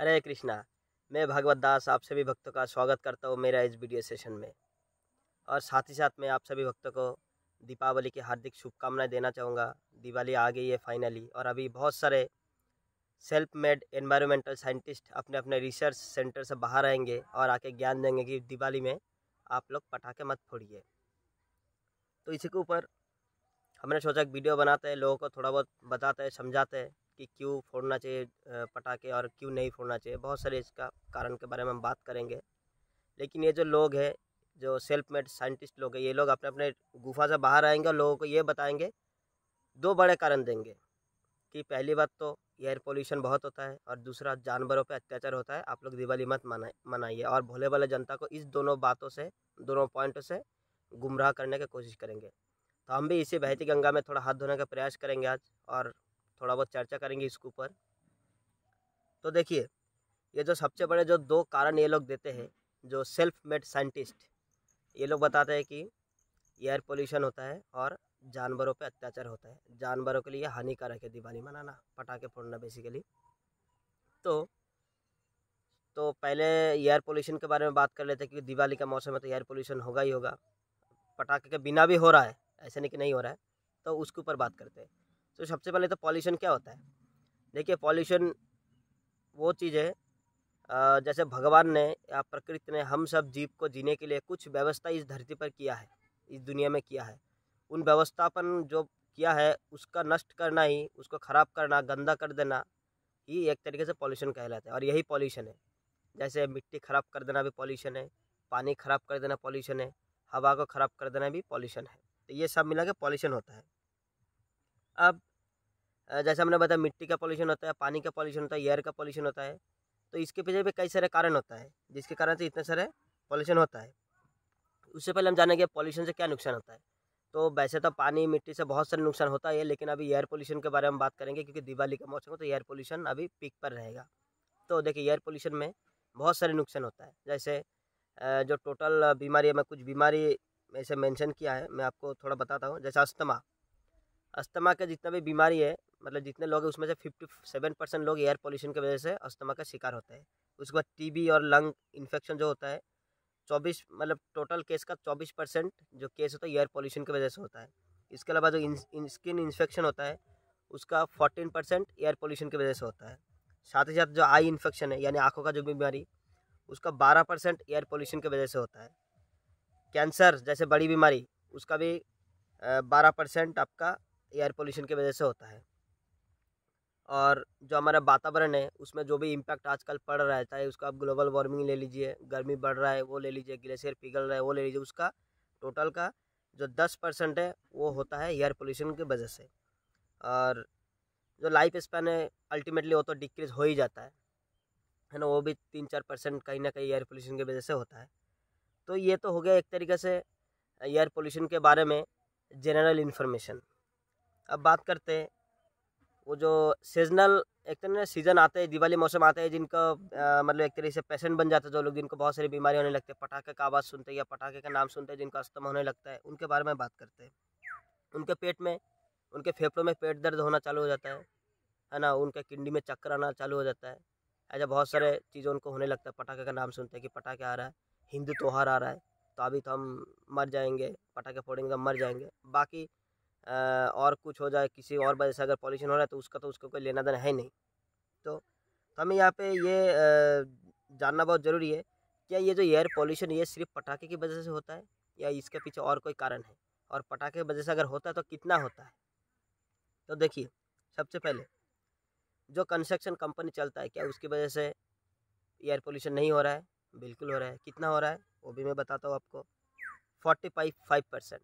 हरे कृष्णा मैं भागवत दास आप सभी भक्तों का स्वागत करता हूँ मेरा इस वीडियो सेशन में और साथ ही साथ मैं आप सभी भक्तों को दीपावली की हार्दिक शुभकामनाएं देना चाहूँगा दिवाली आ गई है फाइनली और अभी बहुत सारे सेल्फ मेड एनवायरमेंटल साइंटिस्ट अपने अपने रिसर्च सेंटर से बाहर आएंगे और आके ज्ञान देंगे कि दिवाली में आप लोग पटाखे मत फोड़िए तो इसी के ऊपर हमने सोचा एक वीडियो बनाते हैं लोगों को थोड़ा बहुत बताते हैं समझाते हैं कि क्यों फोड़ना चाहिए पटाखे और क्यों नहीं फोड़ना चाहिए बहुत सारे इसका कारण के बारे में हम बात करेंगे लेकिन ये जो लोग हैं जो सेल्फ मेड साइंटिस्ट लोग हैं ये लोग अपने अपने गुफा से बाहर आएंगे और लोगों को ये बताएंगे दो बड़े कारण देंगे कि पहली बात तो एयर पोल्यूशन बहुत होता है और दूसरा जानवरों पर अत्याचार होता है आप लोग दिवाली मत मनाए मनाइए और भोले भाले जनता को इस दोनों बातों से दोनों पॉइंटों से गुमराह करने की कोशिश करेंगे तो हम भी इसी बहती गंगा में थोड़ा हाथ धोने का प्रयास करेंगे आज और थोड़ा बहुत चर्चा करेंगे इसके ऊपर तो देखिए ये जो सबसे बड़े जो दो कारण ये लोग देते हैं जो सेल्फ मेड साइंटिस्ट ये लोग बताते हैं कि एयर पोल्यूशन होता है और जानवरों पे अत्याचार होता है जानवरों के लिए हानिकारक है दिवाली मनाना पटाखे फोड़ना बेसिकली तो तो पहले एयर पोल्यूशन के बारे में बात कर लेते हैं क्योंकि दिवाली का मौसम है तो एयर पोल्यूशन होगा ही होगा पटाखे के बिना भी हो रहा है ऐसे नहीं कि नहीं हो रहा है तो उसके ऊपर बात करते हैं तो सबसे पहले तो पॉल्यूशन क्या होता है देखिए पॉल्यूशन वो चीज़ है जैसे भगवान ने या प्रकृति ने हम सब जीव को जीने के लिए कुछ व्यवस्था इस धरती पर किया है इस दुनिया में किया है उन व्यवस्थापन जो किया है उसका नष्ट करना ही उसको ख़राब करना गंदा कर देना ही एक तरीके से पॉल्यूशन कहलाता है और यही पॉल्यूशन है जैसे मिट्टी ख़राब कर देना भी पॉल्यूशन है पानी ख़राब कर देना पॉल्यूशन है हवा को ख़राब कर देना भी पॉल्यूशन है तो ये सब मिला के पॉल्यूशन होता है अब जैसे हमने बताया मिट्टी का पॉल्यूशन होता है पानी का पॉल्यूशन होता है एयर का पॉल्यूशन होता है तो इसके पीछे भी कई सारे कारण होता है जिसके कारण से इतने सारे पॉल्यूशन होता है उससे पहले हम जानेंगे पॉल्यूशन से क्या नुकसान होता है तो वैसे तो पानी मिट्टी से बहुत सारे नुकसान होता है लेकिन अभी एयर पोल्यूशन के बारे में बात करेंगे क्योंकि दिवाली का मौसम है तो एयर पोल्यूशन अभी पीक पर रहेगा तो देखिए एयर पोल्यूशन में बहुत सारे नुकसान होता है जैसे जो टोटल बीमारी है मैं कुछ बीमारी ऐसे मेंशन किया है मैं आपको थोड़ा बताता हूँ जैसे अस्थमा अस्थमा का जितना भी बीमारी है मतलब जितने लोग हैं उसमें से फिफ्टी सेवन परसेंट लोग एयर पोल्यूशन की वजह से अस्थमा का शिकार होता है उसके बाद टीबी और लंग इन्फेक्शन जो होता है चौबीस मतलब टोटल केस का चौबीस परसेंट जो केस होता है एयर पोल्यूशन की वजह से होता है इसके अलावा जो इन, इन, स्किन इन्फेक्शन होता है उसका फोर्टीन परसेंट एयर पोल्यूशन की वजह से होता है साथ ही साथ जो आई इन्फेक्शन है यानी आँखों का जो बीमारी उसका बारह परसेंट एयर पोल्यूशन की वजह से होता है कैंसर जैसे बड़ी बीमारी उसका भी बारह परसेंट आपका एयर पोल्यूशन की वजह से होता है और जो हमारा वातावरण है उसमें जो भी इम्पैक्ट आजकल पड़ रहा है चाहे उसका आप ग्लोबल वार्मिंग ले लीजिए गर्मी बढ़ रहा है वो ले लीजिए ग्लेशियर पिघल रहा है वो ले लीजिए उसका टोटल का जो दस परसेंट है वो होता है एयर पोल्यूशन की वजह से और जो लाइफ स्पैन है अल्टीमेटली वो तो डिक्रीज हो ही जाता है है ना वो भी तीन चार परसेंट कहीं ना कहीं एयर पोल्यूशन की वजह से होता है तो ये तो हो गया एक तरीके से एयर पोल्यूशन के बारे में जनरल इन्फॉर्मेशन अब बात करते हैं वो जो सीजनल एक तरह सीज़न आते हैं दिवाली मौसम आते हैं जिनका मतलब एक तरह से पेशेंट बन जाते हैं जो लोग जिनको बहुत सारी बीमारी होने लगती है पटाखे का आवाज़ सुनते हैं या पटाखे का नाम सुनते हैं जिनका अस्तम होने लगता है उनके बारे में बात करते हैं उनके पेट में उनके फेफड़ों में पेट दर्द होना चालू हो जाता है है ना उनके किडनी में चक्कर आना चालू हो जाता है ऐसा बहुत सारे चीज़ें उनको होने लगता है पटाखे का नाम सुनते हैं कि पटाखे आ रहा है हिंदू त्यौहार आ रहा है तो अभी तो हम मर जाएंगे पटाखे फोड़ेंगे तो मर जाएंगे बाकी और कुछ हो जाए किसी और वजह से अगर पॉल्यूशन हो रहा है तो उसका तो उसको कोई लेना देना है नहीं तो हमें यहाँ पे ये जानना बहुत ज़रूरी है क्या ये जो एयर पॉल्यूशन ये सिर्फ पटाखे की वजह से होता है या इसके पीछे और कोई कारण है और पटाखे की वजह से अगर होता है तो कितना होता है तो देखिए सबसे पहले जो कंस्ट्रक्शन कंपनी चलता है क्या उसकी वजह से एयर पोल्यूशन नहीं हो रहा है बिल्कुल हो रहा है कितना हो रहा है वो भी मैं बताता हूँ आपको फोर्टी फाइव फाइव परसेंट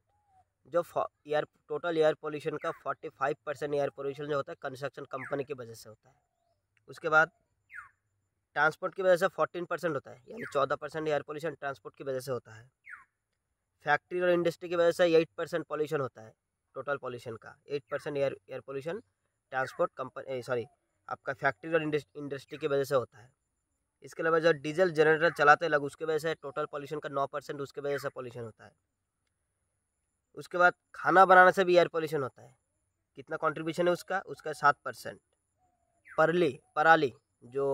जो एयर टोटल एयर पोल्यूशन का forty five percent air pollution जो होता है कंस्ट्रक्शन कंपनी की वजह से होता है उसके बाद ट्रांसपोर्ट की वजह से फोर्टीन परसेंट होता है यानी चौदह परसेंट एयर पोल्यूशन ट्रांसपोर्ट की वजह से होता है फैक्ट्री और इंडस्ट्री की वजह से एट परसेंट पॉल्यूशन होता है टोटल पॉल्यूशन का eight percent air air pollution transport company sorry आपका फैक्ट्री और इंडस्ट्री की वजह से होता है इसके अलावा जो डीजल जनरेटर चलाते लग उसके वजह से टोटल पॉल्यूशन का नौ परसेंट उसके वजह से पॉल्यूशन होता है उसके बाद खाना बनाने से भी एयर पोल्यूशन होता है कितना कंट्रीब्यूशन है उसका उसका सात परसेंट परली पराली जो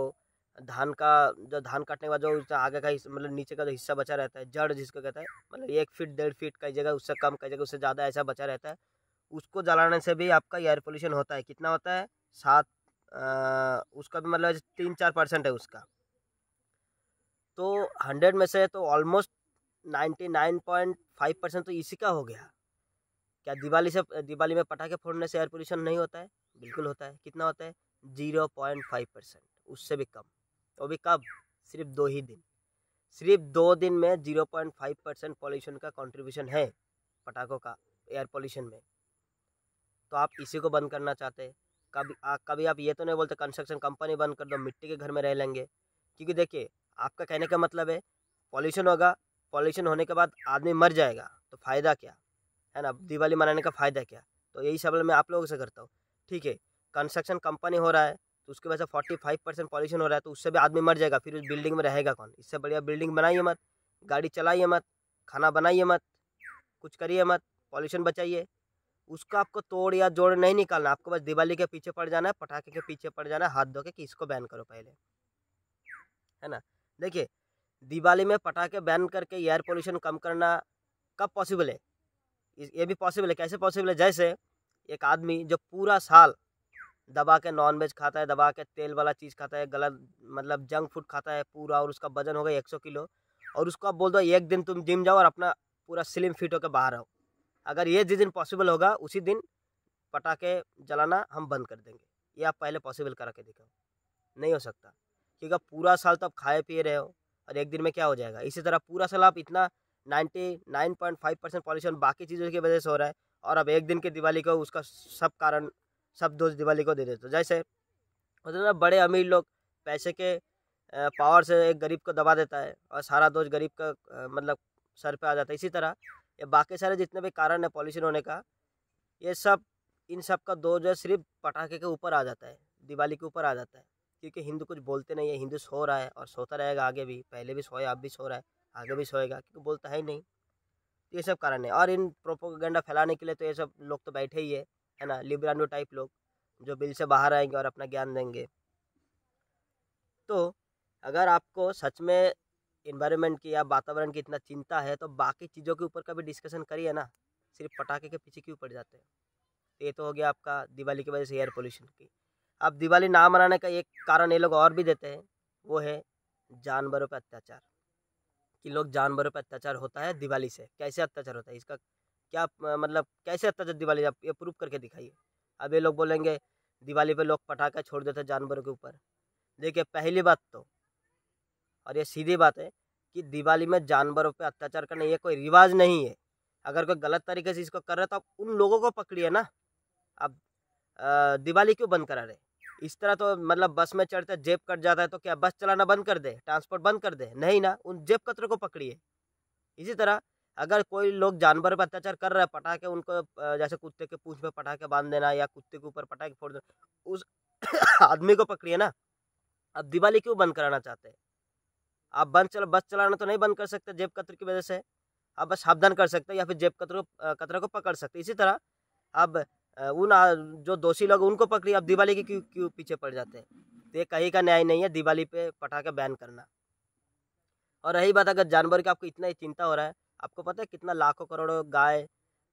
धान का जो धान काटने के बाद जो उसका आगे का मतलब नीचे का जो हिस्सा बचा रहता है जड़ जिसको कहता है मतलब एक फीट डेढ़ फीट कई जगह उससे कम कई जगह उससे ज़्यादा ऐसा बचा रहता है उसको जलाने से भी आपका एयर पोल्यूशन होता है कितना होता है सात उसका भी मतलब तीन चार परसेंट है उसका तो हंड्रेड में से तो almost ninety nine point five percent तो इसी का हो गया क्या दिवाली से दिवाली में पटाखे फोड़ने से एयर पोल्यूशन नहीं होता है बिल्कुल होता है कितना होता है जीरो पॉइंट फाइव परसेंट उससे भी कम वो तो भी कब सिर्फ दो ही दिन सिर्फ दो दिन में zero point five percent pollution का कंट्रीब्यूशन है पटाखों का एयर पोल्यूशन में तो आप इसी को बंद करना चाहते हैं कभी आ, कभी आप ये तो नहीं बोलते कंस्ट्रक्शन कंपनी बंद कर दो मिट्टी के घर में रह लेंगे क्योंकि देखिए आपका कहने का मतलब है पॉल्यूशन होगा पॉल्यूशन होने के बाद आदमी मर जाएगा तो फ़ायदा क्या है ना दिवाली मनाने का फ़ायदा क्या तो यही सवाल मैं आप लोगों से करता हूँ ठीक है कंस्ट्रक्शन कंपनी हो रहा है तो उसकी वजह से फोर्टी फाइव परसेंट पॉल्यूशन हो रहा है तो उससे भी आदमी मर जाएगा फिर उस बिल्डिंग में रहेगा कौन इससे बढ़िया बिल्डिंग बनाइए मत गाड़ी चलाइए मत खाना बनाइए मत कुछ करिए मत पॉल्यूशन बचाइए उसको आपको तोड़ या जोड़ नहीं निकालना आपको बस दिवाली के पीछे पड़ जाना है पटाखे के पीछे पड़ जाना है हाथ धो के कि इसको बैन करो पहले है ना देखिए दिवाली में पटाखे बैन करके एयर पोल्यूशन कम करना कब पॉसिबल है ये भी पॉसिबल है कैसे पॉसिबल है जैसे एक आदमी जो पूरा साल दबा के नॉन वेज खाता है दबा के तेल वाला चीज़ खाता है गलत मतलब जंक फूड खाता है पूरा और उसका वजन हो गया एक सौ किलो और उसको आप बोल दो एक दिन तुम जिम जाओ और अपना पूरा स्लिम फिट होकर बाहर आओ अगर ये जिस दिन पॉसिबल होगा उसी दिन पटाखे जलाना हम बंद कर देंगे ये आप पहले पॉसिबल करा के दिखाओ नहीं हो सकता क्योंकि पूरा साल तो आप खाए पिए रहे हो और एक दिन में क्या हो जाएगा इसी तरह पूरा साल आप इतना ninety nine point five percent pollution बाकी चीज़ों की वजह से हो रहा है और अब एक दिन के दिवाली को उसका सब कारण सब दोष दिवाली को दे देते हो जैसे मतलब ना बड़े अमीर लोग पैसे के पावर से एक गरीब को दबा देता है और सारा दोष गरीब का मतलब सर पे आ जाता है इसी तरह ये बाकी सारे जितने भी कारण है पॉल्यूशन होने का ये सब इन सब का दोष जो है सिर्फ पटाखे के ऊपर आ जाता है दिवाली के ऊपर आ जाता है क्योंकि हिंदू कुछ बोलते नहीं है हिंदू सो रहा है और सोता रहेगा आगे भी पहले भी सोया अब भी सो रहा है आगे भी सोएगा क्योंकि बोलता है नहीं तो ये सब कारण है और इन प्रोपोगंडा फैलाने के लिए तो ये सब लोग तो बैठे ही है है ना लिबरानो टाइप लोग जो बिल से बाहर आएंगे और अपना ज्ञान देंगे तो अगर आपको सच में इन्वायरमेंट की या वातावरण की इतना चिंता है तो बाकी चीज़ों के ऊपर का भी डिस्कशन करिए ना सिर्फ पटाखे के पीछे क्यों पड़ जाते हैं तो ये तो हो गया आपका दिवाली की वजह से एयर पोल्यूशन की अब दिवाली ना मनाने का एक कारण ये लोग और भी देते हैं वो है जानवरों पर अत्याचार कि लोग जानवरों पर अत्याचार होता है दिवाली से कैसे अत्याचार होता है इसका क्या मतलब कैसे अत्याचार दिवाली आप ये प्रूफ करके दिखाइए अब ये लोग बोलेंगे दिवाली पे लोग पटाखा छोड़ देते हैं जानवरों के ऊपर देखिए पहली बात तो और ये सीधी बात है कि दिवाली में जानवरों पर अत्याचार करना ये कोई रिवाज नहीं है अगर कोई गलत तरीके से इसको कर रहा है तो आप उन लोगों को पकड़िए ना आप दिवाली क्यों बंद करा रहे इस तरह तो मतलब बस में चढ़ते जेब कट जाता है तो क्या बस चलाना बंद कर दे ट्रांसपोर्ट बंद कर दे नहीं ना उन जेब कतरों को पकड़िए इसी तरह अगर कोई लोग जानवर पर अत्याचार कर रहा है पटाखे उनको जैसे कुत्ते के पूछ में पटाखे बांध देना या कुत्ते के ऊपर पटाखे फोड़ देना उस आदमी को पकड़िए ना अब दिवाली क्यों बंद कराना चाहते हैं आप बंद चलो बस चलाना तो नहीं बंद कर सकते जेब कतर की वजह से आप बस सावधान कर सकते या फिर जेब कतरे को को पकड़ सकते इसी तरह अब उन जो दोषी लोग उनको पकड़िए अब दिवाली के क्यों क्यों पीछे पड़ जाते हैं तो ये कहीं का न्याय नहीं है दिवाली पे पटाखा बैन करना और रही बात अगर जानवर की आपको इतना ही चिंता हो रहा है आपको पता है कितना लाखों करोड़ों गाय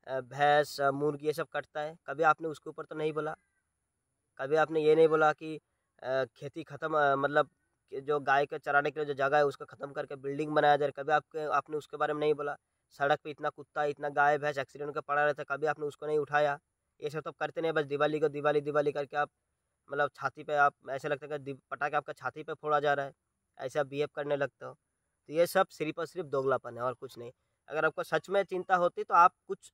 भैंस मुर्गी ये सब कटता है कभी आपने उसके ऊपर तो नहीं बोला कभी आपने ये नहीं बोला कि खेती ख़त्म मतलब जो गाय के चराने के लिए जो जगह है उसको ख़त्म करके बिल्डिंग बनाया जाए कभी आपके आपने उसके बारे में नहीं बोला सड़क पे इतना कुत्ता इतना गाय भैंस एक्सीडेंट का पड़ा रहता कभी आपने उसको नहीं उठाया ये सब तो आप करते नहीं बस दिवाली को दिवाली दिवाली करके आप मतलब छाती पे आप ऐसा लगता है कि पटाखे आपका छाती पे फोड़ा जा रहा है ऐसे आप बिहेव करने लगते हो तो ये सब सिर्फ और सिर्फ दोगलापन है और कुछ नहीं अगर आपको सच में चिंता होती तो आप कुछ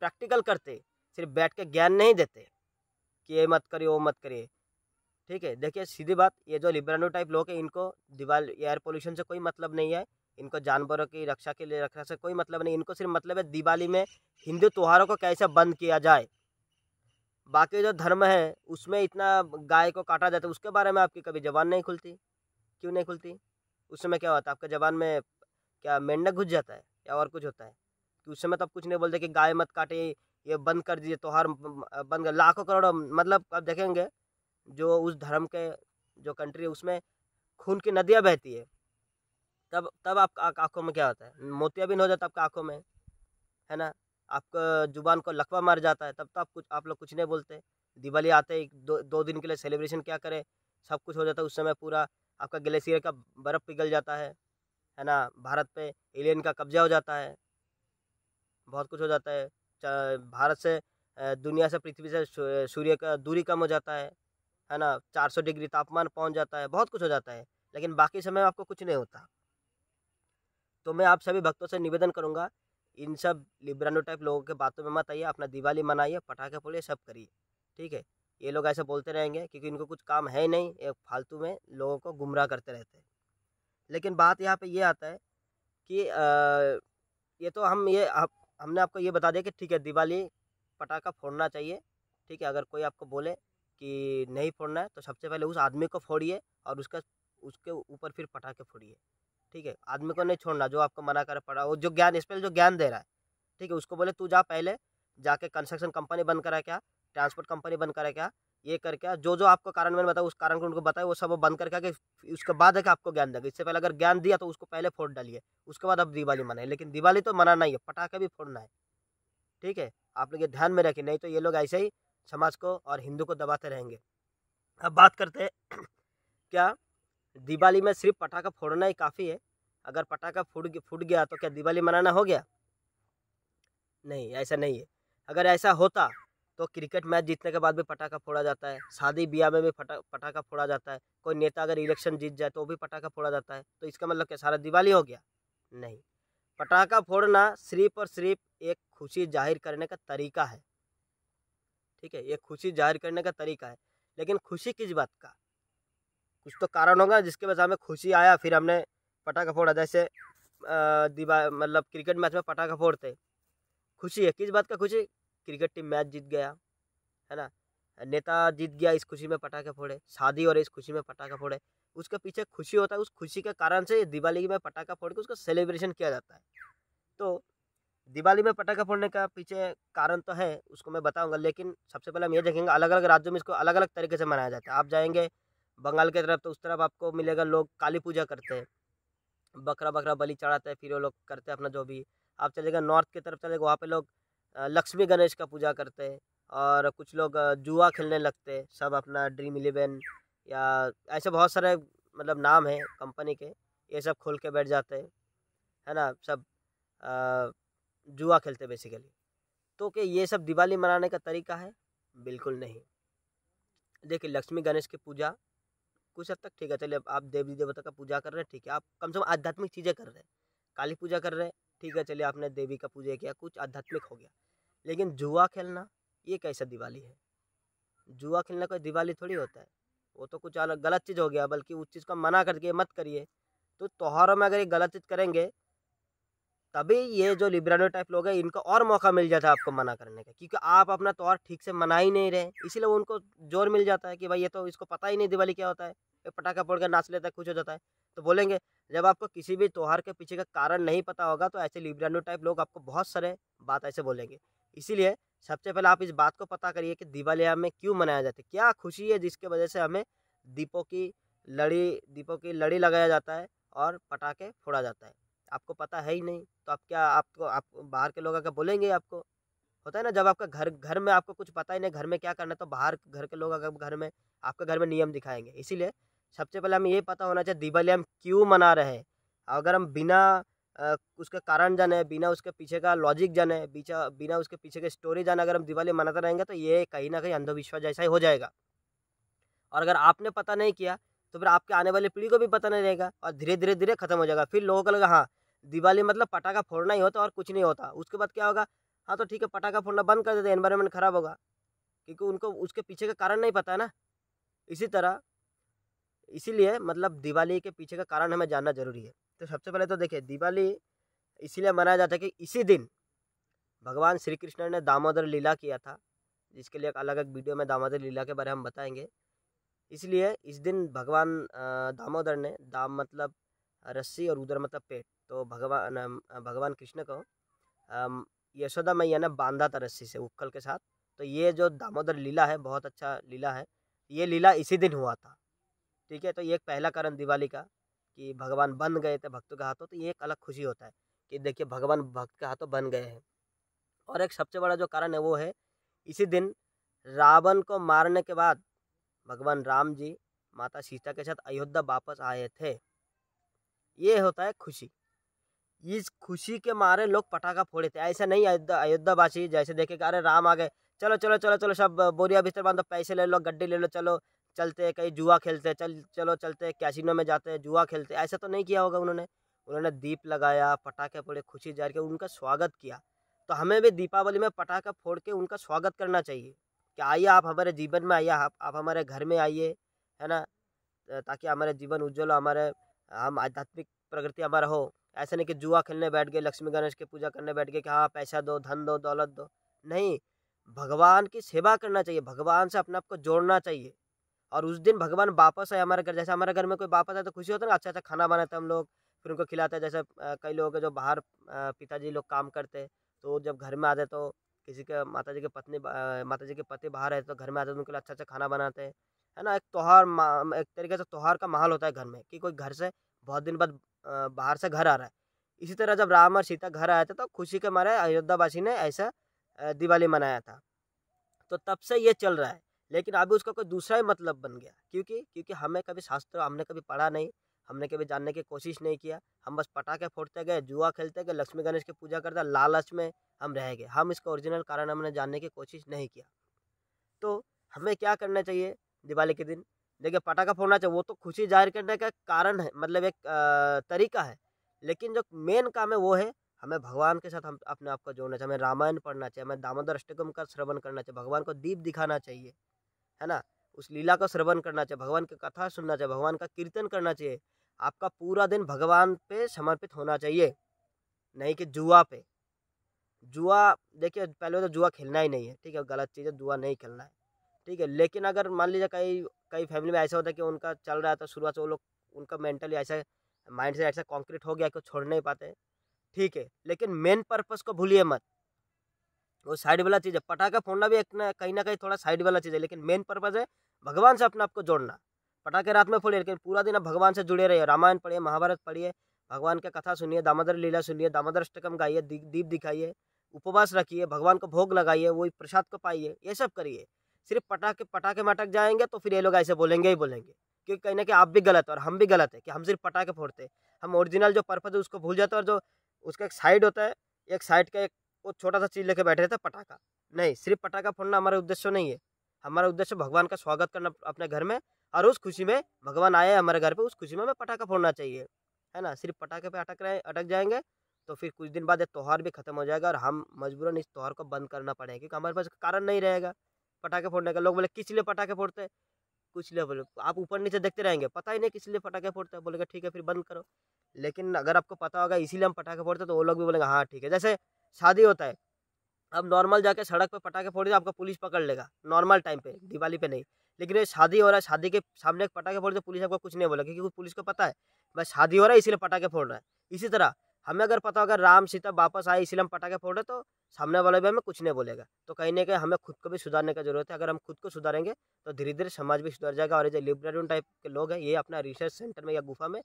प्रैक्टिकल करते सिर्फ बैठ के ज्ञान नहीं देते कि ये मत करिए वो मत करिए ठीक है देखिए सीधी बात ये जो लिब्रानो टाइप लोग हैं इनको दिवाली एयर पोल्यूशन से कोई मतलब नहीं है इनको जानवरों की रक्षा के लिए रखने से कोई मतलब नहीं इनको सिर्फ मतलब है दिवाली में हिंदू त्योहारों को कैसे बंद किया जाए बाकी जो धर्म है उसमें इतना गाय को काटा जाता है उसके बारे में आपकी कभी जबान नहीं खुलती क्यों नहीं खुलती उस समय क्या होता है आपके जबान में क्या मेंढक घुस जाता है या और कुछ होता है कि उस समय तो आप कुछ नहीं बोलते कि गाय मत काटे ये बंद कर दीजिए त्यौहार बंद कर लाखों करोड़ों मतलब आप देखेंगे जो उस धर्म के जो कंट्री है उसमें खून की नदियाँ बहती है तब तब आपका आँखों में क्या होता है मोतियाबिंद हो जाता है आपका आँखों में है ना आपका जुबान को लकवा मार जाता है तब तो आप कुछ आप लोग कुछ नहीं बोलते दिवाली आते ही दो दो दिन के लिए सेलिब्रेशन क्या करें सब कुछ हो जाता है उस समय पूरा आपका ग्लेशियर का बर्फ़ पिघल जाता है है ना भारत पे एलियन का कब्जा हो जाता है बहुत कुछ हो जाता है भारत से दुनिया से पृथ्वी से सूर्य का दूरी कम हो जाता है है ना 400 डिग्री तापमान पहुंच जाता है बहुत कुछ हो जाता है लेकिन बाकी समय आपको कुछ नहीं होता तो मैं आप सभी भक्तों से निवेदन करूँगा इन सब लिब्रानो टाइप लोगों के बातों में मत आइए अपना दिवाली मनाइए पटाखे फोड़िए सब करिए ठीक है ये लोग ऐसे बोलते रहेंगे क्योंकि इनको कुछ काम है नहीं ये फालतू में लोगों को गुमराह करते रहते हैं लेकिन बात यहाँ पे ये आता है कि आ, ये तो हम ये आप, हमने आपको ये बता दिया कि ठीक है दिवाली पटाखा फोड़ना चाहिए ठीक है अगर कोई आपको बोले कि नहीं फोड़ना है तो सबसे पहले उस आदमी को फोड़िए और उसका उसके ऊपर फिर पटाखे फोड़िए ठीक है आदमी को नहीं छोड़ना जो आपको मना कर पड़ा वो जो ज्ञान इस पर जो ज्ञान दे रहा है ठीक है उसको बोले तू जा पहले जाके कंस्ट्रक्शन कंपनी बंद करा क्या ट्रांसपोर्ट कंपनी बंद करा क्या ये करके जो जो आपको कारण मैंने बताया उस कारण को उनको बताया वो सब बंद करके उसके बाद है कि आपको ज्ञान देगा इससे पहले अगर ज्ञान दिया तो उसको पहले फोड़ डालिए उसके बाद आप दिवाली मनाए लेकिन दिवाली तो मनाना ही है पटाखे भी फोड़ना है ठीक है आप लोग ये ध्यान में रखें नहीं तो ये लोग ऐसे ही समाज को और हिंदू को दबाते रहेंगे अब बात करते हैं क्या दिवाली में सिर्फ पटाखा फोड़ना ही काफ़ी है अगर पटाखा फूट फूट गया तो क्या दिवाली मनाना हो गया नहीं ऐसा नहीं है अगर ऐसा होता तो क्रिकेट मैच जीतने के बाद भी पटाखा फोड़ा जाता है शादी ब्याह में भी फटा पटाखा फोड़ा जाता है कोई नेता अगर इलेक्शन जीत जाए तो भी पटाखा फोड़ा जाता है तो इसका मतलब क्या सारा दिवाली हो गया नहीं पटाखा फोड़ना सिर्फ और सिर्फ एक खुशी जाहिर करने का तरीका है ठीक है ये खुशी जाहिर करने का तरीका है लेकिन खुशी किस बात का कुछ तो कारण होगा जिसके वजह हमें खुशी आया फिर हमने पटाखा फोड़ा जैसे दीवा मतलब क्रिकेट मैच में पटाखा फोड़ते खुशी है किस बात का खुशी क्रिकेट टीम मैच जीत गया है ना नेता जीत गया इस खुशी में पटाखे फोड़े शादी हो इस खुशी में पटाखा फोड़े उसके पीछे खुशी होता है उस खुशी के कारण से दिवाली में पटाखा फोड़ के उसका सेलिब्रेशन किया जाता है तो दिवाली में पटाखा फोड़ने का पीछे कारण तो है उसको मैं बताऊंगा लेकिन सबसे पहले हम ये देखेंगे अलग अलग राज्यों में इसको अलग अलग तरीके से मनाया जाता है आप जाएंगे बंगाल की तरफ तो उस तरफ आपको मिलेगा लोग काली पूजा करते हैं बकरा बकरा बलि चढ़ाते हैं फिर वो लोग करते हैं अपना जो भी आप चलेगा नॉर्थ की तरफ चलेगा वहाँ पे लोग लक्ष्मी गणेश का पूजा करते हैं और कुछ लोग जुआ खेलने लगते हैं सब अपना ड्रीम इलेवन या ऐसे बहुत सारे मतलब नाम है कंपनी के ये सब खोल के बैठ जाते हैं है ना सब जुआ खेलते बेसिकली तो कि ये सब दिवाली मनाने का तरीका है बिल्कुल नहीं देखिए लक्ष्मी गणेश की पूजा कुछ हद तक ठीक है चलिए आप देवी देवता का पूजा कर रहे हैं ठीक है आप कम से कम आध्यात्मिक चीज़ें कर रहे हैं काली पूजा कर रहे हैं ठीक है चलिए आपने देवी का पूजा किया कुछ आध्यात्मिक हो गया लेकिन जुआ खेलना ये कैसा दिवाली है जुआ खेलना कोई दिवाली थोड़ी होता है वो तो कुछ अलग गलत चीज़ हो गया बल्कि उस चीज़ को मना करके मत करिए तो त्यौहारों में अगर ये गलत चीज़ करेंगे तभी ये जो लिब्रानो टाइप लोग हैं इनको और मौका मिल जाता है आपको मना करने का क्योंकि आप अपना तौर तो ठीक से मना ही नहीं रहे इसीलिए उनको जोर मिल जाता है कि भाई ये तो इसको पता ही नहीं दिवाली क्या होता है ये पटाखा फोड़ कर नाच लेता है कुछ हो जाता है तो बोलेंगे जब आपको किसी भी त्यौहार के पीछे का कारण नहीं पता होगा तो ऐसे लिब्रानो टाइप लोग आपको बहुत सारे बात ऐसे बोलेंगे इसीलिए सबसे पहले आप इस बात को पता करिए कि दिवाली हमें क्यों मनाया जाता है क्या खुशी है जिसके वजह से हमें दीपों की लड़ी दीपों की लड़ी लगाया जाता है और पटाखे फोड़ा जाता है आपको पता है ही नहीं तो आप क्या आपको आप बाहर के लोग अगर बोलेंगे आपको होता है ना जब आपका घर घर में आपको कुछ पता ही नहीं घर में क्या करना है तो बाहर घर के लोग अगर घर में आपके घर में नियम दिखाएंगे इसीलिए सबसे पहले हमें ये पता होना चाहिए दिवाली हम क्यों मना रहे हैं अगर हम बिना उसके कारण जाने बिना उसके पीछे का लॉजिक जाने बीचा बिना उसके पीछे के स्टोरी जाने अगर हम दिवाली मनाते रहेंगे तो ये कहीं ना कहीं अंधविश्वास जैसा ही हो जाएगा और अगर आपने पता नहीं किया तो फिर आपके आने वाली पीढ़ी को भी पता नहीं रहेगा और धीरे धीरे धीरे खत्म हो जाएगा फिर लोगों को लगा हाँ दिवाली मतलब पटाखा फोड़ना ही होता और कुछ नहीं होता उसके बाद क्या होगा हाँ तो ठीक है पटाखा फोड़ना बंद कर देते एनवायरमेंट ख़राब होगा क्योंकि उनको उसके पीछे का कारण नहीं पता है ना इसी तरह इसीलिए मतलब दिवाली के पीछे का कारण हमें जानना जरूरी है तो सबसे पहले तो देखिए दिवाली इसीलिए मनाया जाता है कि इसी दिन भगवान श्री कृष्ण ने दामोदर लीला किया था जिसके लिए अलग अलग वीडियो में दामोदर लीला के बारे में हम बताएंगे इसलिए इस दिन भगवान दामोदर ने दाम मतलब रस्सी और उधर मतलब पेट तो भगवान भगवान कृष्ण को यशोदा मैया ने बांधा था रस्सी से उक्कल के साथ तो ये जो दामोदर लीला है बहुत अच्छा लीला है ये लीला इसी दिन हुआ था ठीक है तो ये एक पहला कारण दिवाली का कि भगवान बन गए थे भक्तों के हाथों तो ये एक अलग खुशी होता है कि देखिए भगवान भक्त के हाथों बन गए हैं और एक सबसे बड़ा जो कारण है वो है इसी दिन रावण को मारने के बाद भगवान राम जी माता सीता के साथ अयोध्या वापस आए थे ये होता है खुशी इस खुशी के मारे लोग पटाखा फोड़े थे ऐसा नहीं अयोध्या वासी जैसे देखे कि अरे राम आ गए चलो चलो चलो चलो सब बोरिया बिस्तर बांधो पैसे ले लो गड्डी ले लो चलो चलते कहीं जुआ खेलते चल चलो चलते कैसीनो में जाते हैं जुआ खेलते ऐसा तो नहीं किया होगा उन्होंने उन्होंने दीप लगाया पटाखे फोड़े खुशी जाहिर के उनका स्वागत किया तो हमें भी दीपावली में पटाखा फोड़ के उनका स्वागत करना चाहिए कि आइए आप हमारे जीवन में आइए आप आप हमारे घर में आइए है ना ताकि हमारे जीवन उज्जवल हो हमारे हम आध्यात्मिक प्रगति हमारा हो ऐसा नहीं कि जुआ खेलने बैठ गए लक्ष्मी गणेश की पूजा करने बैठ गए कि हाँ पैसा दो धन दो दौलत दो नहीं भगवान की सेवा करना चाहिए भगवान से अपने आप को जोड़ना चाहिए और उस दिन भगवान वापस आए हमारे घर जैसे हमारे घर में कोई वापस आए तो खुशी होता है ना अच्छा अच्छा खाना बनाते हम लोग फिर उनको खिलाते हैं जैसे कई लोगों के जो बाहर पिताजी लोग काम करते तो जब घर में आते तो किसी के माता जी के पत्नी माता जी के पति बाहर रहते तो घर में आते तो उनके लिए अच्छा अच्छा खाना बनाते हैं है ना एक त्यौहार एक तरीके से त्यौहार का माहौल होता है घर में कि कोई घर से बहुत दिन बाद बाहर से घर आ रहा है इसी तरह जब राम और सीता घर आया था तो खुशी के मारे अयोध्यावासी ने ऐसा दिवाली मनाया था तो तब से ये चल रहा है लेकिन अभी उसका कोई दूसरा ही मतलब बन गया क्योंकि क्योंकि हमें कभी शास्त्र हमने कभी पढ़ा नहीं हमने कभी जानने की कोशिश नहीं किया हम बस पटाखे फोड़ते गए जुआ खेलते गए लक्ष्मी गणेश की पूजा करते लालच में हम रह गए हम इसका ओरिजिनल कारण हमने जानने की कोशिश नहीं किया तो हमें क्या करना चाहिए दिवाली के दिन देखिए पटाखा फोड़ना चाहिए वो तो खुशी जाहिर करने का कारण है मतलब एक तरीका है लेकिन जो मेन काम है वो है हमें भगवान के साथ हम अपने आप को जोड़ना चाहिए हमें रामायण पढ़ना चाहिए हमें दामोदर अष्टकम का श्रवण करना चाहिए भगवान को दीप दिखाना चाहिए है ना उस लीला का श्रवण करना चाहिए भगवान की कथा सुनना चाहिए भगवान का कीर्तन करना चाहिए आपका पूरा दिन भगवान पे समर्पित होना चाहिए नहीं कि जुआ पे जुआ देखिए पहले तो जुआ खेलना ही नहीं है ठीक है गलत चीज़ है जुआ नहीं खेलना है ठीक है लेकिन अगर मान लीजिए कई कई फैमिली में ऐसा होता है कि उनका चल रहा है तो शुरुआत से वो लोग उनका मेंटली ऐसा माइंड से ऐसा कॉन्क्रीट हो गया कि छोड़ नहीं पाते ठीक है लेकिन मेन पर्पज़ को भूलिए मत वो साइड वाला चीज़ है पटाखा फोड़ना भी एक ना कहीं ना कहीं थोड़ा साइड वाला चीज़ है लेकिन मेन पर्पज़ है भगवान से अपने आप को जोड़ना पटाखे रात में फोड़िए लेकिन पूरा दिन आप भगवान से जुड़े रहिए रामायण पढ़िए महाभारत पढ़िए भगवान की कथा सुनिए दामोदर लीला सुनिए दामोदर अष्टकम गाइए दीप दिखाइए उपवास रखिए भगवान को भोग लगाइए वही प्रसाद को पाइए ये सब करिए सिर्फ पटाखे पटाखे मटक जाएंगे तो फिर ये लोग ऐसे बोलेंगे ही बोलेंगे क्योंकि कहीं ना कहीं आप भी गलत है और हम भी गलत है कि हम सिर्फ पटाखे फोड़ते हैं हम ओरिजिनल जो पर्पज़ है उसको भूल जाते हैं और जो उसका एक साइड होता है एक साइड का एक वो छोटा सा चीज़ लेके बैठे रहता है पटाखा नहीं सिर्फ पटाखा फोड़ना हमारा उद्देश्य नहीं है हमारा उद्देश्य भगवान का स्वागत करना अपने घर में और उस खुशी में भगवान आए हमारे घर पर उस खुशी में हमें पटाखा फोड़ना चाहिए है ना सिर्फ पटाखे पे अटक रहे अटक जाएंगे तो फिर कुछ दिन बाद ये त्यौहार भी खत्म हो जाएगा और हम मजबूरन इस त्यौहार को बंद करना पड़ेगा क्योंकि हमारे पास कारण नहीं रहेगा पटाखे फोड़ने का लोग बोले किस लिए पटाखे फोड़ते हैं कुछ लिए बोले आप ऊपर नीचे देखते रहेंगे पता ही नहीं किस लिए पटाखे फोड़ते हैं बोलेगा ठीक है फिर बंद करो लेकिन अगर आपको पता होगा इसीलिए हम पटाखे फोड़ते तो वो लोग भी बोलेंगे हाँ ठीक है जैसे शादी होता है अब नॉर्मल जाके सड़क पे पटाखे फोड़ दिया आपको पुलिस पकड़ लेगा नॉर्मल टाइम पे दिवाली पे नहीं लेकिन ये शादी हो रहा है शादी के सामने पटाखे फोड़ दे पुलिस आपको कुछ नहीं बोला क्योंकि पुलिस को पता है बस शादी हो रहा है इसीलिए पटाखे फोड़ रहा है इसी तरह हमें अगर पता होगा राम सीता वापस आए इसलिए हम पटाखे फोड़े तो सामने वाले भी हमें कुछ नहीं बोलेगा तो कहीं ना कहीं हमें खुद को भी सुधारने का जरूरत है अगर हम खुद को सुधारेंगे तो धीरे धीरे समाज भी सुधर जाएगा और ये जो लिबरेटन टाइप के लोग हैं ये अपना रिसर्च सेंटर में या गुफा में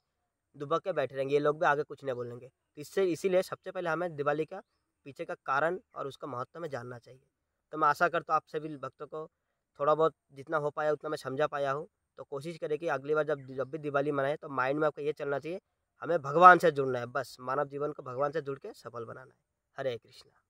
दुबक के बैठे रहेंगे ये लोग भी आगे कुछ नहीं बोलेंगे तो इससे इसीलिए सबसे पहले हमें दिवाली का पीछे का कारण और उसका महत्व हमें जानना चाहिए तो मैं आशा करता हूँ आप सभी भक्तों को थोड़ा बहुत जितना हो पाया उतना मैं समझा पाया हूँ तो कोशिश करें कि अगली बार जब जब भी दिवाली मनाएं तो माइंड में आपको ये चलना चाहिए हमें भगवान से जुड़ना है बस मानव जीवन को भगवान से जुड़ के सफल बनाना है हरे कृष्णा